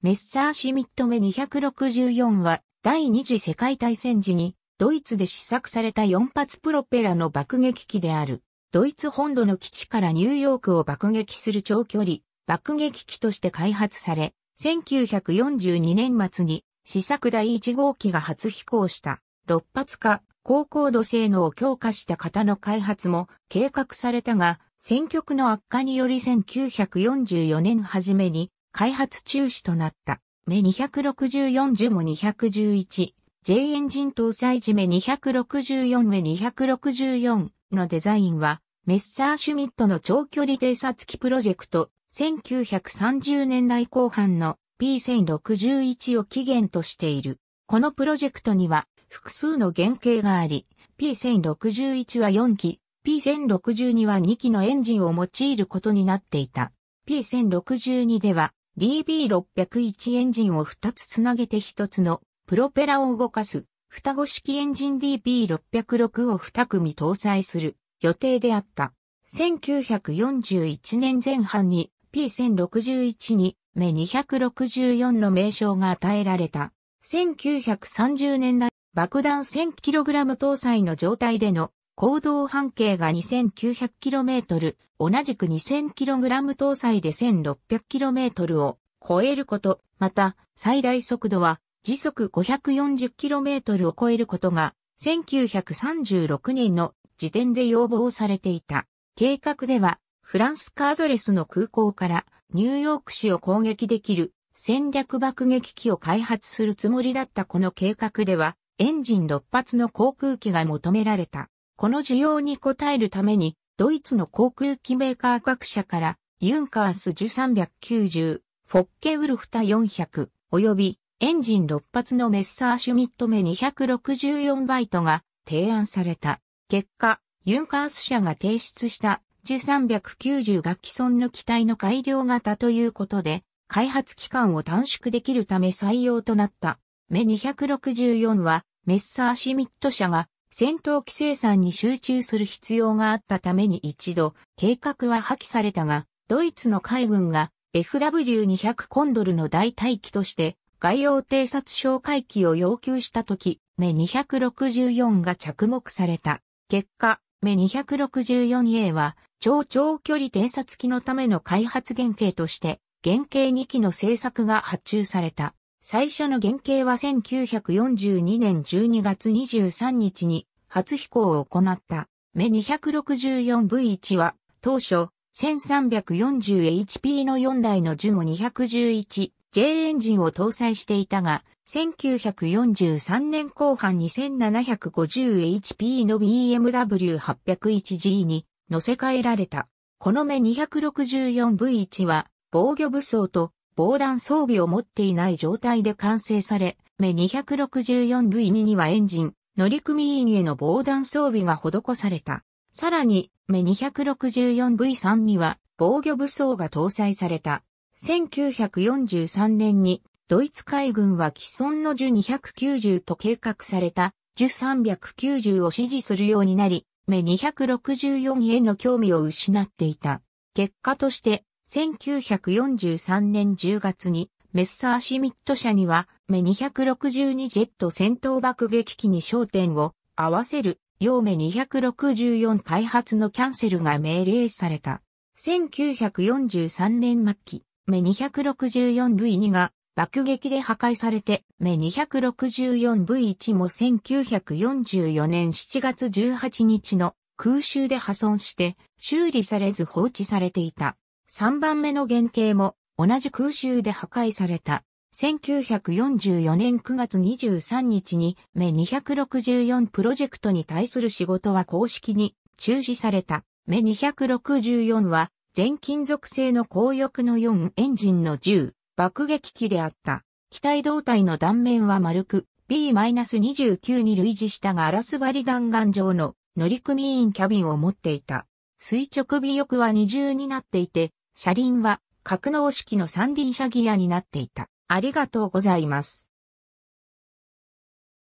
メッサーシミット目264は第二次世界大戦時にドイツで試作された4発プロペラの爆撃機である。ドイツ本土の基地からニューヨークを爆撃する長距離爆撃機として開発され、1942年末に試作第1号機が初飛行した6発化高高度性能を強化した型の開発も計画されたが、戦局の悪化により1944年初めに開発中止となった。目264樹も211、J エンジン搭載時目264目264のデザインは、メッサーシュミットの長距離偵察機プロジェクト、1930年代後半の P1061 を起源としている。このプロジェクトには複数の原型があり、P1061 は4機、P1062 は2機のエンジンを用いることになっていた。P1062 では DB601 エンジンを2つつなげて1つのプロペラを動かす双子式エンジン DB606 を2組搭載する予定であった。1941年前半に P1061 に目264の名称が与えられた。1930年代爆弾 1000kg 搭載の状態での行動半径が 2900km、同じく 2000kg 搭載で 1600km を超えること、また最大速度は時速 540km を超えることが1936年の時点で要望されていた。計画ではフランスカーゾレスの空港からニューヨーク市を攻撃できる戦略爆撃機を開発するつもりだったこの計画ではエンジン6発の航空機が求められた。この需要に応えるために、ドイツの航空機メーカー各社から、ユンカース1390、フォッケウルフタ400、及びエンジン6発のメッサーシュミット目264バイトが提案された。結果、ユンカース社が提出した1390が既存の機体の改良型ということで、開発期間を短縮できるため採用となった。目264は、メッサーシュミット社が戦闘機生産に集中する必要があったために一度計画は破棄されたが、ドイツの海軍が FW200 コンドルの代替機として外洋偵察哨戒機を要求した時、目264が着目された。結果、目 264A は超長距離偵察機のための開発原型として、原型2機の製作が発注された。最初の原型は1942年12月23日に初飛行を行った。メ 264V1 は当初 1340HP の4台のジュモ 211J エンジンを搭載していたが、1943年後半に 1750HP の BMW801G に乗せ替えられた。この目 264V1 は防御武装と防弾装備を持っていない状態で完成され、目 264V2 にはエンジン、乗組員への防弾装備が施された。さらに、目 264V3 には防御武装が搭載された。1943年にドイツ海軍は既存の樹290と計画された樹390を支持するようになり、目 264A の興味を失っていた。結果として1943年10月にメッサーシミット社には、目262ジェット戦闘爆撃機に焦点を合わせる、用目264開発のキャンセルが命令された。1943年末期、目264 v 2が爆撃で破壊されて、目 264V1 も1944年7月18日の空襲で破損して、修理されず放置されていた。3番目の原型も同じ空襲で破壊された。1944年9月23日に目264プロジェクトに対する仕事は公式に中止された。目264は全金属製の高翼の4エンジンの10爆撃機であった。機体胴体の断面は丸く B-29 に類似したガラス張り弾丸状の乗組員キャビンを持っていた。垂直尾翼は二重になっていて、車輪は格納式の三輪車ギアになっていた。ありがとうございます。